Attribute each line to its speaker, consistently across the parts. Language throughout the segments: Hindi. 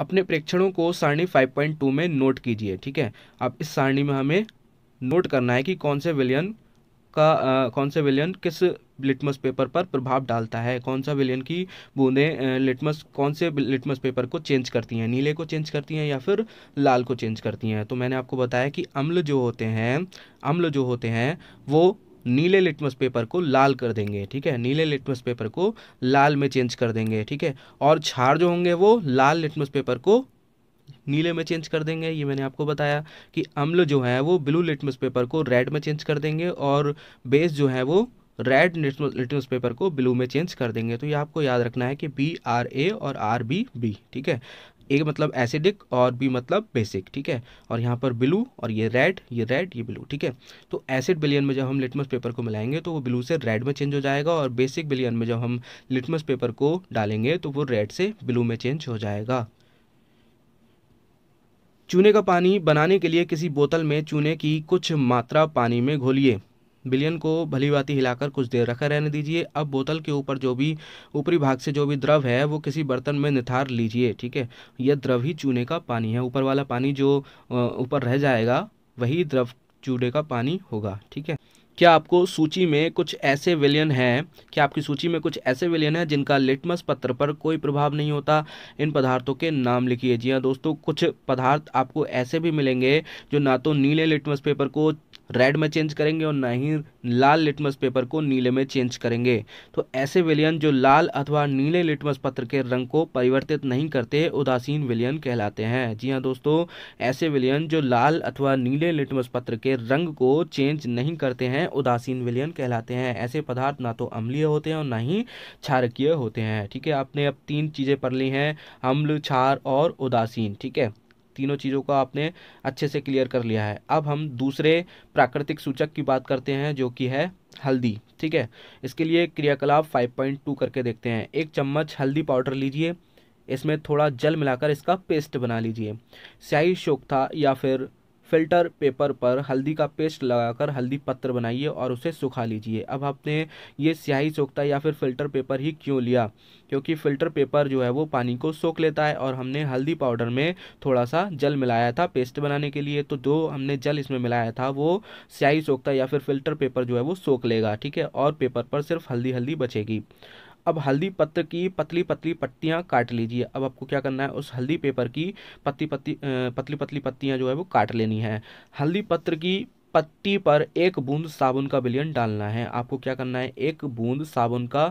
Speaker 1: अपने प्रेक्षणों को सारणी 5.2 में नोट कीजिए ठीक है अब इस सारणी में हमें नोट करना है कि कौन से विलियन का आ, कौन से विलियन किस लिटमस पेपर पर प्रभाव डालता है कौन सा विलियन की बूंदें लिटमस कौन से लिटमस पेपर को चेंज करती हैं नीले को चेंज करती हैं या फिर लाल को चेंज करती हैं तो मैंने आपको बताया कि अम्ल जो होते हैं अम्ल जो होते हैं वो नीले लिटमस पेपर को लाल कर देंगे ठीक है नीले लिटमस पेपर को लाल में चेंज कर देंगे ठीक है और छार जो होंगे वो लाल लिटमस पेपर को नीले में चेंज कर देंगे ये मैंने आपको बताया कि अम्ल जो है वो ब्लू लिटमस पेपर को रेड में चेंज कर देंगे और बेस जो है वो रेड लिटमस पेपर को ब्लू में चेंज कर देंगे तो ये आपको याद रखना है कि बी आर ए और आर बी बी ठीक है ए मतलब एसिडिक और बी मतलब बेसिक ठीक है और यहाँ पर ब्लू और ये रेड ये रेड ये ब्लू ठीक है तो एसिड बिलियन में जब हम लिटमस पेपर को मिलाएंगे तो वो ब्लू से रेड में चेंज हो जाएगा और बेसिक बिलियन में जब हम लिटमस पेपर को डालेंगे तो वो रेड से ब्लू में चेंज हो जाएगा चूने का पानी बनाने के लिए किसी बोतल में चूने की कुछ मात्रा पानी में घोलिए बिलियन को भलीभांति हिलाकर कुछ देर रखा रहने दीजिए अब बोतल के ऊपर जो भी ऊपरी भाग से जो भी द्रव है वो किसी बर्तन में निथार लीजिए ठीक है यह द्रव ही चूने का पानी है ऊपर वाला पानी जो ऊपर रह जाएगा वही द्रव चूने का पानी होगा ठीक है क्या आपको सूची में कुछ ऐसे विलियन हैं क्या आपकी सूची में कुछ ऐसे विलियन हैं जिनका लिटमस पत्र पर कोई प्रभाव नहीं होता इन पदार्थों के नाम लिखिए जी हाँ दोस्तों कुछ पदार्थ आपको ऐसे भी मिलेंगे जो ना तो नीले लिटमस पेपर को रेड में चेंज करेंगे और ना ही लाल लिटमस पेपर को नीले में चेंज करेंगे तो ऐसे विलियन जो लाल अथवा नीले लिटमस पत्र के रंग को परिवर्तित नहीं करते उदासीन विलियन कहलाते हैं जी हाँ दोस्तों ऐसे विलियन जो लाल अथवा नीले लिटमस पत्र के रंग को चेंज नहीं करते हैं उदासीन विलियन कहलाते हैं ऐसे पदार्थ ना तो अम्लीय होते हैं और ना ही क्षारकीय होते हैं ठीक है आपने अब तीन चीज़ें पढ़ ली हैं अम्ल क्षार और उदासीन ठीक है तीनों चीज़ों का आपने अच्छे से क्लियर कर लिया है अब हम दूसरे प्राकृतिक सूचक की बात करते हैं जो कि है हल्दी ठीक है इसके लिए क्रियाकलाप 5.2 करके देखते हैं एक चम्मच हल्दी पाउडर लीजिए इसमें थोड़ा जल मिलाकर इसका पेस्ट बना लीजिए स्याही शोकथा या फिर फिल्टर पेपर पर हल्दी का पेस्ट लगाकर हल्दी पत्र बनाइए और उसे सुखा लीजिए अब आपने ये स्याही सोखता या फिर फिल्टर पेपर ही क्यों लिया क्योंकि फिल्टर पेपर जो है वो पानी को सोख लेता है और हमने हल्दी पाउडर में थोड़ा सा जल मिलाया था पेस्ट बनाने के लिए तो जो हमने जल इसमें मिलाया था वो स्याही सोखता या फिर फिल्टर पेपर जो है वो सोख लेगा ठीक है और पेपर पर सिर्फ हल्दी हल्दी बचेगी अब हल्दी पत्र की पतली पतली पत्तियाँ काट लीजिए अब आपको क्या करना है उस हल्दी पेपर की पत्ती पत्ती पतली पतली पत्तियाँ जो है वो काट लेनी है हल्दी पत्र की पत्ती पर एक बूंद साबुन का बिलियन डालना है आपको क्या करना है एक बूंद साबुन का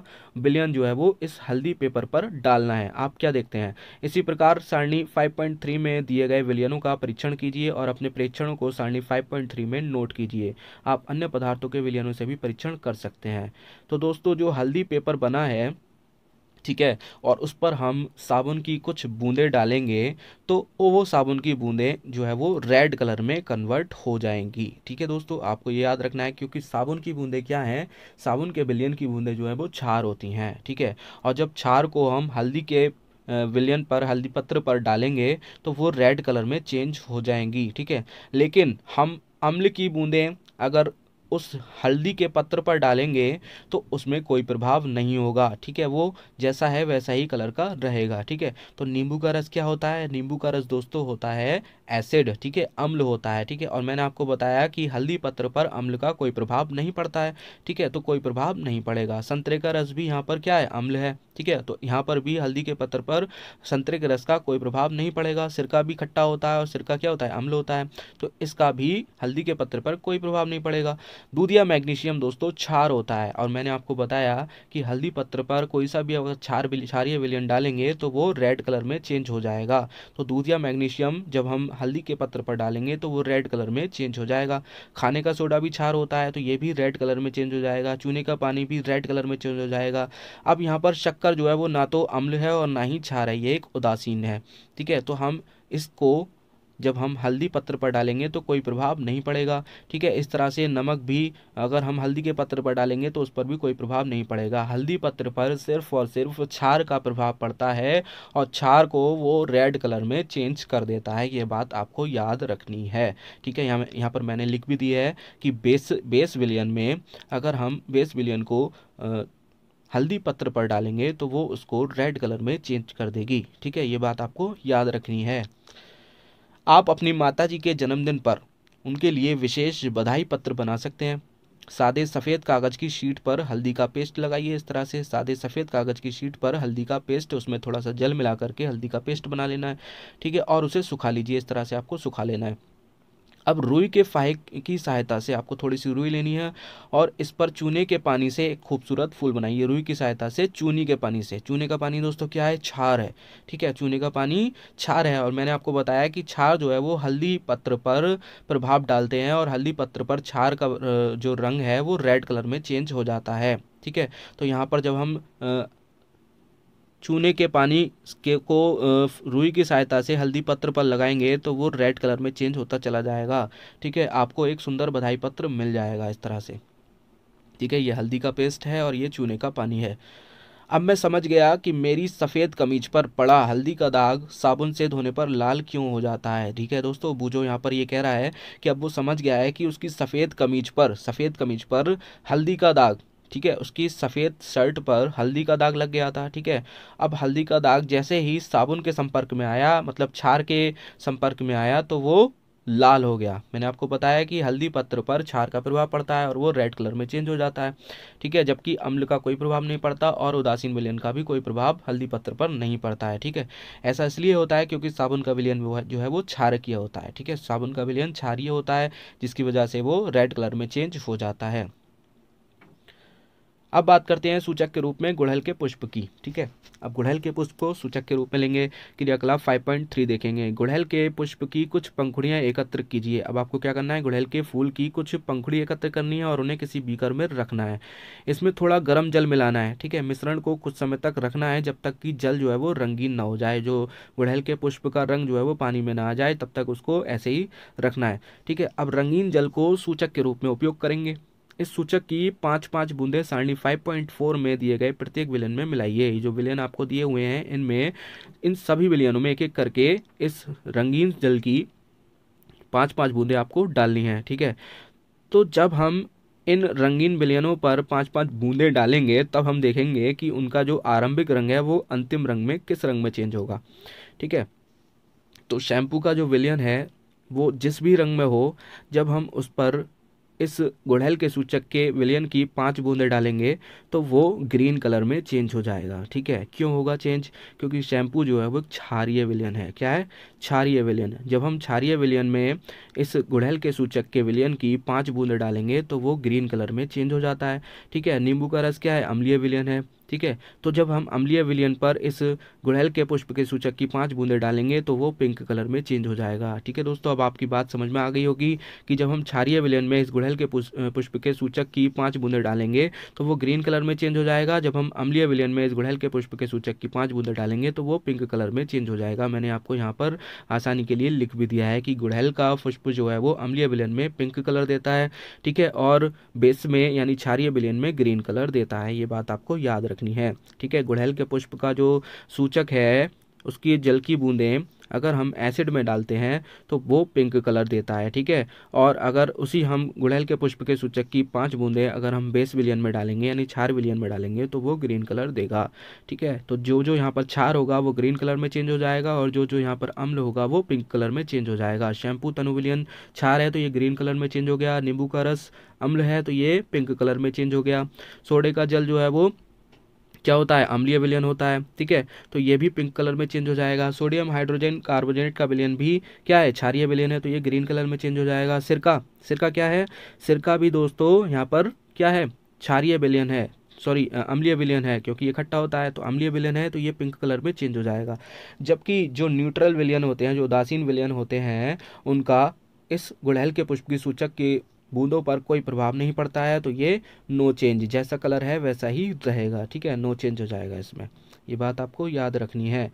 Speaker 1: बिलियन जो है वो इस हल्दी पेपर पर डालना है आप क्या देखते हैं इसी प्रकार सारणी 5.3 में दिए गए विलियनों का परीक्षण कीजिए और अपने परीक्षणों को सारणी 5.3 में नोट कीजिए आप अन्य पदार्थों के विलियनों से भी परीक्षण कर सकते हैं तो दोस्तों जो हल्दी पेपर बना है ठीक है और उस पर हम साबुन की कुछ बूंदें डालेंगे तो वो साबुन की बूंदें जो है वो रेड कलर में कन्वर्ट हो जाएंगी ठीक है दोस्तों आपको ये याद रखना है क्योंकि साबुन की बूंदें क्या हैं साबुन के बिलियन की बूंदें जो है वो छार होती हैं ठीक है और जब छार को हम हल्दी के विलियन पर हल्दी पत्र पर डालेंगे तो वो रेड कलर में चेंज हो जाएंगी ठीक है लेकिन हम अम्ल की बूंदें अगर उस हल्दी के पत्र पर डालेंगे तो उसमें कोई प्रभाव नहीं होगा ठीक है वो जैसा है वैसा ही कलर का रहेगा ठीक है तो नींबू का रस क्या होता है नींबू का रस दोस्तों होता है एसिड ठीक है अम्ल होता है ठीक है और मैंने आपको बताया कि हल्दी पत्र पर अम्ल का कोई प्रभाव नहीं पड़ता है ठीक है तो कोई प्रभाव नहीं पड़ेगा संतरे का रस भी यहाँ पर क्या है अम्ल है ठीक है तो यहाँ पर भी हल्दी के पत्र पर संतरे के रस का कोई प्रभाव नहीं पड़ेगा सिरका भी खट्टा होता है और सिरका क्या होता है अम्ल होता है तो इसका भी हल्दी के पत्र पर कोई प्रभाव नहीं पड़ेगा दूधिया मैग्नीशियम दोस्तों क्षार होता है और मैंने आपको बताया कि हल्दी पत्र पर कोई सा भी अगर क्षार क्षारीय विलियन डालेंगे तो वो रेड कलर में चेंज हो जाएगा तो दूधिया मैग्नीशियम जब हम हल्दी के पत्र पर डालेंगे तो वो रेड कलर में चेंज हो जाएगा खाने का सोडा भी क्षार होता है तो ये भी रेड कलर में चेंज हो जाएगा चूने का पानी भी रेड कलर में चेंज हो जाएगा अब यहाँ पर शक्कर जो है वो ना तो अम्ल है और ना ही क्षार है ये एक उदासीन है ठीक है तो हम इसको जब हम हल्दी पत्र पर डालेंगे तो कोई प्रभाव नहीं पड़ेगा ठीक है इस तरह से नमक भी अगर हम हल्दी के पत्र पर डालेंगे तो उस पर भी कोई प्रभाव नहीं पड़ेगा हल्दी पत्र पर सिर्फ और सिर्फ छार का प्रभाव पड़ता है और छार को वो रेड कलर में चेंज कर देता है ये बात आपको याद रखनी है ठीक है यहाँ यहाँ पर मैंने लिख भी दी है कि बेस बेस विलियन में अगर हम बेस विलियन को आ, हल्दी पत्र पर डालेंगे तो वो उसको रेड कलर में चेंज कर देगी ठीक है ये बात आपको याद रखनी है आप अपनी माता जी के जन्मदिन पर उनके लिए विशेष बधाई पत्र बना सकते हैं सादे सफ़ेद कागज़ की शीट पर हल्दी का पेस्ट लगाइए इस तरह से सादे सफ़ेद कागज़ की शीट पर हल्दी का पेस्ट उसमें थोड़ा सा जल मिला करके हल्दी का पेस्ट बना लेना है ठीक है और उसे सुखा लीजिए इस तरह से आपको सुखा लेना है अब रुई के फाहे की सहायता से आपको थोड़ी सी रुई लेनी है और इस पर चूने के पानी से एक खूबसूरत फूल बनाइए रुई की सहायता से चूनी के पानी से चूने का पानी दोस्तों क्या है छार है ठीक है चूने का पानी छार है और मैंने आपको बताया कि छार जो है वो हल्दी पत्र पर प्रभाव डालते हैं और हल्दी पत्र पर छार का जो रंग है वो रेड कलर में चेंज हो जाता है ठीक है तो यहाँ पर जब हम चूने के पानी के को रुई की सहायता से हल्दी पत्र पर लगाएंगे तो वो रेड कलर में चेंज होता चला जाएगा ठीक है आपको एक सुंदर बधाई पत्र मिल जाएगा इस तरह से ठीक है ये हल्दी का पेस्ट है और ये चूने का पानी है अब मैं समझ गया कि मेरी सफ़ेद कमीज पर पड़ा हल्दी का दाग साबुन से धोने पर लाल क्यों हो जाता है ठीक है दोस्तों बूझो यहाँ पर ये कह रहा है कि अब वो समझ गया है कि उसकी सफ़ेद कमीज पर सफ़ेद कमीज पर हल्दी का दाग ठीक है उसकी सफ़ेद शर्ट पर हल्दी का दाग लग गया था ठीक है अब हल्दी का दाग जैसे ही साबुन के संपर्क में आया मतलब छार के संपर्क में आया तो वो लाल हो गया मैंने आपको बताया कि हल्दी पत्र पर छार का प्रभाव पड़ता है और वो रेड कलर में चेंज हो जाता है ठीक है जबकि अम्ल का कोई प्रभाव नहीं पड़ता और उदासीन विलयन का भी कोई प्रभाव हल्दी पत्र पर नहीं पड़ता है ठीक है ऐसा इसलिए होता है क्योंकि साबुन का विलयन जो है वो क्षारकीय होता है ठीक है साबुन का विलयन क्षारीय होता है जिसकी वजह से वो रेड कलर में चेंज हो जाता है अब बात करते हैं सूचक के रूप में गुड़हल के पुष्प की ठीक है अब गुड़हल के पुष्प को सूचक के रूप में लेंगे क्रियाकलाप 5.3 देखेंगे गुड़हल के पुष्प की कुछ पंखुड़ियाँ एकत्र कीजिए अब आपको क्या करना है गुड़हल के फूल की कुछ पंखुड़ी एकत्र करनी है और उन्हें किसी बीकर में रखना है इसमें थोड़ा गर्म जल मिलाना है ठीक है मिश्रण को कुछ समय तक रखना है जब तक कि जल जो है वो रंगीन ना हो जाए जो गुड़हल के पुष्प का रंग जो है वो पानी में ना आ जाए तब तक उसको ऐसे ही रखना है ठीक है अब रंगीन जल को सूचक के रूप में उपयोग करेंगे इस सूचक की पाँच पाँच बूंदें सारणी 5.4 में दिए गए प्रत्येक विलयन में मिलाइए जो विलयन आपको दिए हुए हैं इनमें इन सभी विलयनों में एक एक करके इस रंगीन जल की पाँच पाँच बूंदे आपको डालनी है ठीक है तो जब हम इन रंगीन विलयनों पर पाँच पाँच बूंदे डालेंगे तब हम देखेंगे कि उनका जो आरंभिक रंग है वो अंतिम रंग में किस रंग में चेंज होगा ठीक है तो शैम्पू का जो विलयन है वो जिस भी रंग में हो जब हम उस पर इस गुड़हल के सूचक के विलयन की पांच बूंदें डालेंगे तो वो ग्रीन कलर में चेंज हो जाएगा ठीक है क्यों होगा चेंज क्योंकि शैम्पू जो है वो क्षारीय विलयन है क्या है क्षारीय विलयन जब हम क्षारीय विलयन में इस गुड़हल के सूचक के विलयन की पाँच बूंदें डालेंगे तो वो ग्रीन कलर में चेंज हो जाता है ठीक है नींबू का रस क्या है अम्लीय विलयन है ठीक है तो जब हम अम्लीय विलियन पर इस गुड़हल के पुष्प के सूचक की पांच बूंदें डालेंगे तो वो पिंक कलर में चेंज हो जाएगा ठीक है दोस्तों अब आपकी बात समझ में आ गई होगी कि जब हम क्षारीय विलियन में इस गुड़हल के पुष्प के सूचक की पाँच बूंदें डालेंगे तो वो ग्रीन कलर में चेंज हो जाएगा जब हम अम्लीय विलियन में इस गुड़हल के पुष्प के सूचक की पाँच बूंदे डालेंगे तो वो पिंक कलर में चेंज हो जाएगा मैंने आपको यहाँ पर आसानी के लिए लिख भी दिया है कि गुड़हल का पुष्प जो है वो अम्लीय विलियन में पिंक कलर देता है ठीक है और बेस में यानी क्षारीय विलियन में ग्रीन कलर देता है ये बात आपको याद रखें रखनी है ठीक है गुड़हल के पुष्प का जो सूचक है उसकी जल की बूंदें अगर हम एसिड में डालते हैं तो वो पिंक कलर देता है ठीक है और अगर उसी हम गुड़हल के पुष्प के सूचक की पांच बूंदें अगर हम बेस विलियन में डालेंगे यानी छार विलियन में डालेंगे तो वो ग्रीन कलर देगा ठीक है तो जो जो यहाँ पर छार होगा वो ग्रीन कलर में चेंज हो जाएगा और जो जो यहाँ पर अम्ल होगा वो पिंक कलर में चेंज हो जाएगा शैम्पू तनु विलियन छार है तो ये ग्रीन कलर में चेंज हो गया नींबू का रस अम्ल है तो ये पिंक कलर में चेंज हो गया सोडे का जल जो है वो क्या होता है अम्लीय विलयन होता है ठीक है तो ये भी पिंक कलर में चेंज हो जाएगा सोडियम हाइड्रोजन कार्बोनेट का विलयन भी क्या है क्षारिय विलयन है तो ये ग्रीन कलर में चेंज हो जाएगा सिरका सिरका क्या है सिरका भी दोस्तों यहाँ पर क्या है क्षारिय विलयन है सॉरी अम्लीय विलयन है क्योंकि इकट्ठा होता है तो अम्लीय विलयन है तो ये पिंक कलर में चेंज हो जाएगा जबकि जो न्यूट्रल विलयन होते हैं जो उदासीन विलयन होते हैं उनका इस गुड़हल के पुष्प की सूचक के बूंदों पर कोई प्रभाव नहीं पड़ता है तो ये नो चेंज जैसा कलर है वैसा ही रहेगा ठीक है नो चेंज हो जाएगा इसमें ये बात आपको याद रखनी है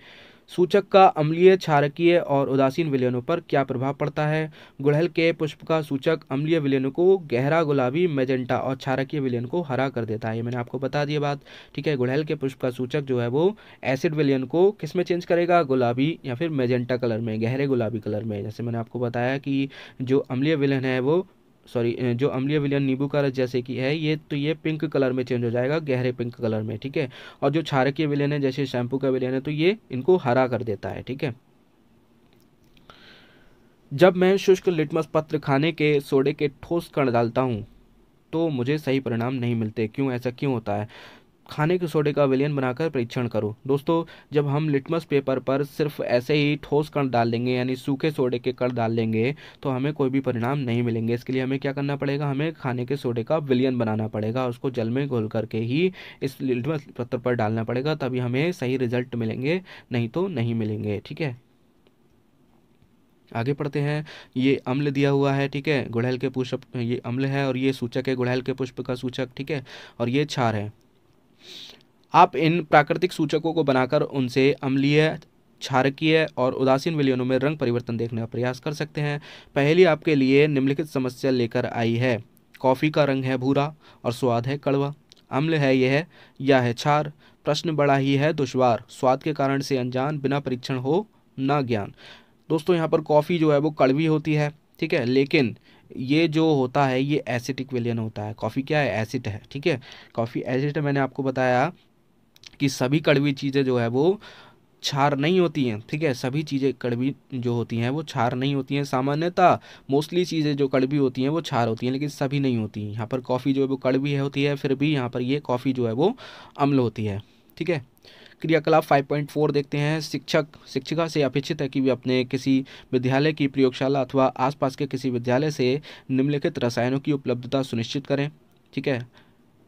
Speaker 1: सूचक का अम्लीय क्षारकीय और उदासीन विलयनों पर क्या प्रभाव पड़ता है गुड़हल के पुष्प का सूचक अम्लीय विलयनों को गहरा गुलाबी मेजेंटा और क्षारकीय विलयन को हरा कर देता है ये मैंने आपको बता दिया बात ठीक है गुड़हल के पुष्प का सूचक जो है वो एसिड विलयन को किस में चेंज करेगा गुलाबी या फिर मेजेंटा कलर में गहरे गुलाबी कलर में जैसे मैंने आपको बताया कि जो अम्लीय विलयन है वो सॉरी जो अम्लीय विलियन नींबू का रस जैसे कि है ये तो ये पिंक कलर में चेंज हो जाएगा गहरे पिंक कलर में ठीक है और जो क्षारकीय विलियन है जैसे शैम्पू का विलियन है तो ये इनको हरा कर देता है ठीक है जब मैं शुष्क लिटमस पत्र खाने के सोडे के ठोस कण डालता हूँ तो मुझे सही परिणाम नहीं मिलते क्यों ऐसा क्यों होता है खाने के सोडे का विलयन बनाकर परीक्षण करो दोस्तों जब हम लिटमस पेपर पर सिर्फ ऐसे ही ठोस कण डाल देंगे यानी सूखे सोडे के कण डाल देंगे तो हमें कोई भी परिणाम नहीं मिलेंगे इसके लिए हमें क्या करना पड़ेगा हमें खाने के सोडे का विलयन बनाना पड़ेगा उसको जल में घोल करके ही इस लिटमस पत्र पर डालना पड़ेगा तभी हमें सही रिजल्ट मिलेंगे नहीं तो नहीं मिलेंगे ठीक है आगे पढ़ते हैं ये अम्ल दिया हुआ है ठीक है गुड़हल के पुष्प ये अम्ल है और ये सूचक है गुड़हल के पुष्प का सूचक ठीक है और ये क्षार है आप इन प्राकृतिक सूचकों को बनाकर उनसे अम्लीय क्षारकीय और उदासीन विलियनों में रंग परिवर्तन देखने का प्रयास कर सकते हैं पहली आपके लिए निम्नलिखित समस्या लेकर आई है कॉफ़ी का रंग है भूरा और स्वाद है कड़वा अम्ल है यह या है क्षार प्रश्न बड़ा ही है दुश्वार स्वाद के कारण से अनजान बिना परीक्षण हो ना ज्ञान दोस्तों यहाँ पर कॉफ़ी जो है वो कड़वी होती है ठीक है लेकिन ये जो होता है ये एसिटिक विलयन होता है कॉफ़ी क्या है एसिड है ठीक है कॉफ़ी एसिड है मैंने आपको बताया कि सभी कड़वी चीज़ें जो है वो छार नहीं होती हैं ठीक है सभी चीज़ें कड़वी जो होती हैं वो छार नहीं होती हैं सामान्यतः मोस्टली चीज़ें जो कड़वी होती हैं वो छार होती हैं लेकिन सभी नहीं होती यहाँ पर कॉफ़ी जो है वो कड़वी होती है फिर भी यहाँ पर ये कॉफ़ी जो है वो अम्ल होती है ठीक है क्रियाकलाप 5.4 देखते हैं शिक्षक शिक्षिका से अपेक्षित है कि वे अपने किसी विद्यालय की प्रयोगशाला अथवा आसपास के किसी विद्यालय से निम्नलिखित रसायनों की उपलब्धता सुनिश्चित करें ठीक है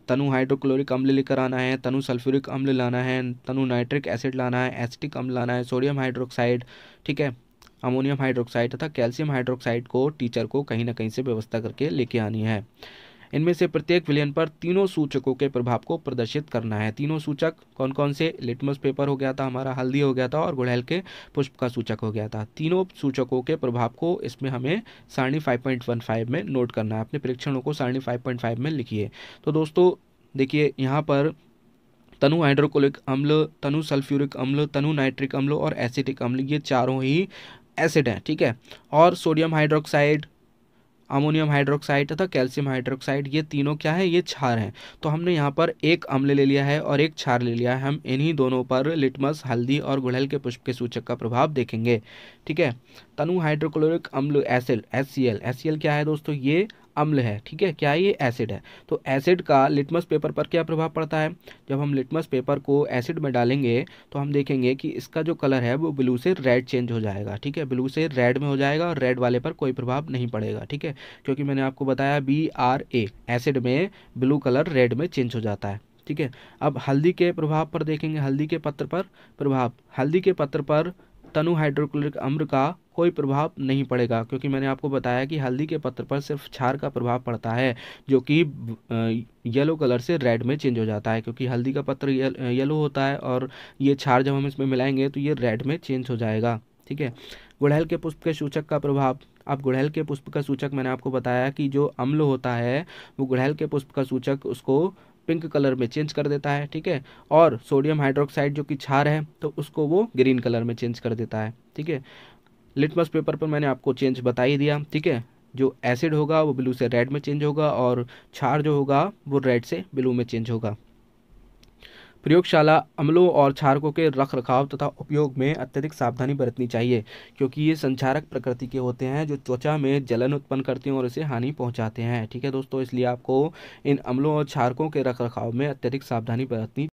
Speaker 1: तनु हाइड्रोक्लोरिक अम्ल लेकर आना है तनु सल्फ्यूरिक अम्ल लाना है तनु नाइट्रिक एसिड लाना है एसिटिक अम्ल लाना है सोडियम हाइड्रोक्साइड ठीक है अमोनियम हाइड्रोक्साइड तथा कैल्शियम हाइड्रोक्साइड को टीचर को कहीं ना कहीं से व्यवस्था करके लेके आनी है इनमें से प्रत्येक विलयन पर तीनों सूचकों के प्रभाव को प्रदर्शित करना है तीनों सूचक कौन कौन से लिटमस पेपर हो गया था हमारा हल्दी हो गया था और गुड़हल के पुष्प का सूचक हो गया था तीनों सूचकों के प्रभाव को इसमें हमें सारणी 5.15 में नोट करना है अपने परीक्षणों को सारणी 5.5 में लिखिए तो दोस्तों देखिए यहाँ पर तनु हाइड्रोकोलिक अम्ल तनु सल्फ्यूरिक अम्ल तनु नाइट्रिक अम्ल और एसिटिक अम्ल ये चारों ही एसिड हैं ठीक है और सोडियम हाइड्रोक्साइड अमोनियम हाइड्रोक्साइड तथा कैल्शियम हाइड्रोक्साइड ये तीनों क्या है ये छार हैं तो हमने यहाँ पर एक अम्ल ले लिया है और एक छार ले लिया है हम इन्हीं दोनों पर लिटमस हल्दी और गुड़हल के पुष्प के सूचक का प्रभाव देखेंगे ठीक है तनु हाइड्रोक्लोरिक अम्ल एसिल एस सी एल क्या है दोस्तों ये अम्ल है ठीक है क्या ये एसिड है तो एसिड का लिटमस पेपर पर क्या प्रभाव पड़ता है जब हम लिटमस पेपर को एसिड में डालेंगे तो हम देखेंगे कि इसका जो कलर है वो ब्लू से रेड चेंज हो जाएगा ठीक है ब्लू से रेड में हो जाएगा और रेड वाले पर कोई प्रभाव नहीं पड़ेगा ठीक है क्योंकि मैंने आपको बताया बी आर ए एसिड में ब्लू कलर रेड में चेंज हो जाता है ठीक है अब हल्दी के प्रभाव पर देखेंगे हल्दी के पत्र पर प्रभाव हल्दी के पत्र पर तनु हाइड्रोक्लोरिक अम्ल का कोई प्रभाव नहीं पड़ेगा क्योंकि मैंने आपको बताया कि हल्दी के पत्र पर सिर्फ क्षार का प्रभाव पड़ता है जो कि येलो कलर से रेड में चेंज हो जाता है क्योंकि हल्दी का पत्र येलो होता है और ये क्षार जब हम इसमें मिलाएंगे तो ये रेड में चेंज हो जाएगा ठीक है गुड़हल के पुष्प के सूचक का प्रभाव अब गुड़हल के पुष्प का सूचक मैंने आपको बताया कि जो अम्ल होता है वो गुड़हल के पुष्प का सूचक उसको पिंक कलर में चेंज कर देता है ठीक है और सोडियम हाइड्रोक्साइड जो कि छार है तो उसको वो ग्रीन कलर में चेंज कर देता है ठीक है लिटमस पेपर पर मैंने आपको चेंज बता ही दिया ठीक है जो एसिड होगा वो ब्लू से रेड में चेंज होगा और छार जो होगा वो रेड से ब्लू में चेंज होगा प्रयोगशाला अम्लों और क्षारकों के रख रखाव तथा उपयोग में अत्यधिक सावधानी बरतनी चाहिए क्योंकि ये संचारक प्रकृति के होते हैं जो त्वचा में जलन उत्पन्न करते हैं और इसे हानि पहुँचाते हैं ठीक है दोस्तों इसलिए आपको इन अम्लों और क्षारकों के रख रखाव में अत्यधिक सावधानी बरतनी